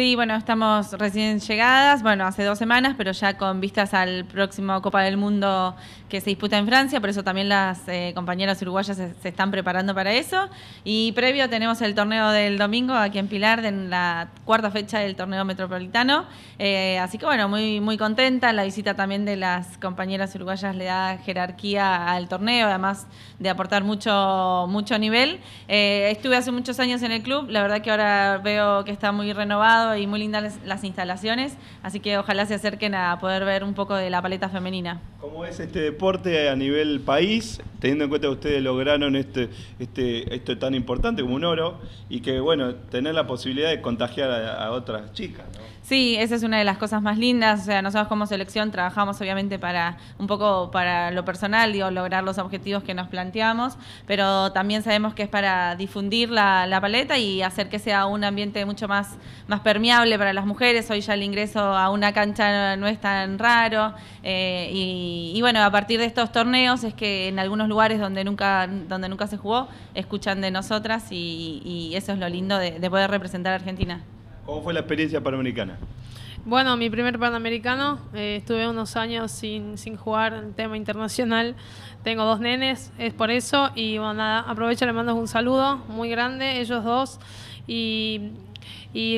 Sí, bueno, estamos recién llegadas, bueno, hace dos semanas, pero ya con vistas al próximo Copa del Mundo que se disputa en Francia, por eso también las eh, compañeras uruguayas se, están preparando para eso. Y previo tenemos el torneo del domingo aquí en Pilar, en la cuarta fecha del torneo metropolitano. Eh, así que bueno, muy, muy contenta, la visita también de las compañeras uruguayas le da jerarquía al torneo, además de aportar mucho, mucho nivel. Eh, estuve hace muchos años en el club, la verdad que ahora veo que está muy renovado y muy lindas las, instalaciones, así que ojalá se acerquen a poder ver un poco de la paleta femenina. ¿Cómo es este deporte a nivel país, teniendo en cuenta que ustedes lograron este, este, esto tan importante como un oro y que, bueno, tener la posibilidad de contagiar a, otras chicas? Sí, esa es una de las cosas más lindas, o sea, nosotros como selección trabajamos obviamente para un poco para lo personal, digo, lograr los objetivos que nos planteamos, pero también sabemos que es para difundir la, paleta y hacer que sea un ambiente mucho más, más permeable para las mujeres, hoy ya el ingreso a una cancha no, es tan raro. Eh, y, bueno, a partir de estos torneos es que en algunos lugares donde nunca, donde nunca se jugó, escuchan de nosotras y, eso es lo lindo de, poder representar a Argentina. ¿Cómo fue la experiencia panamericana? Bueno, mi primer panamericano, eh, estuve unos años sin, jugar en tema internacional. Tengo dos nenes, es por eso. Y bueno, nada, aprovecho, les mando un saludo muy grande, ellos dos y,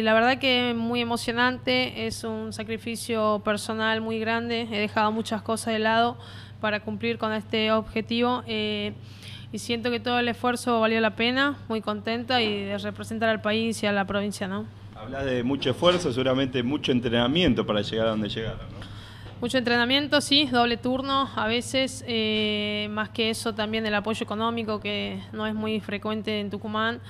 la verdad que es muy emocionante, es un sacrificio personal muy grande, he dejado muchas cosas de lado para cumplir con este objetivo. Eh, y siento que todo el esfuerzo valió la pena, muy contenta y de representar al país y a la provincia, ¿no? Hablas de mucho esfuerzo, seguramente mucho entrenamiento para llegar a donde llegaron, mucho entrenamiento, sí, doble turno a veces, eh, más que eso también el apoyo económico que no es muy frecuente en Tucumán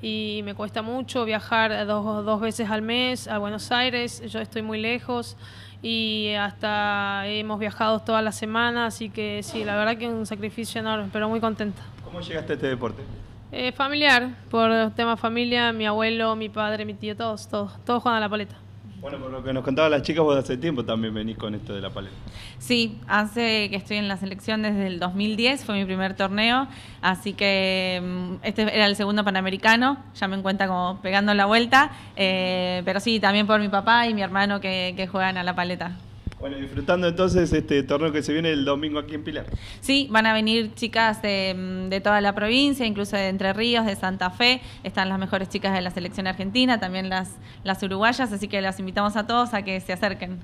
y me cuesta mucho viajar dos, dos veces al mes a Buenos Aires, yo estoy muy lejos y hasta hemos viajado toda la semana, así que sí, la verdad que es un sacrificio enorme, pero muy contenta. ¿Cómo llegaste a este deporte? Eh, familiar, por tema familia, mi abuelo, mi padre, mi tío, todos, todos, todos juegan a la paleta. Bueno, por lo que nos contaba las chicas, vos hace tiempo también venís con esto de la paleta. Sí, hace que estoy en la selección desde el 2010, fue mi primer torneo, así que mm, este era el segundo panamericano, ya me encuentro como pegando la vuelta, eh, pero sí, también por mi papá y mi hermano que juegan a la paleta. Bueno, disfrutando entonces este torneo que se viene el domingo aquí en Pilar. Sí, van a venir chicas de, de, toda la provincia, incluso de Entre Ríos, de Santa Fe. Están las mejores chicas de la selección argentina, también las, las uruguayas, así que las invitamos a todos a que se acerquen.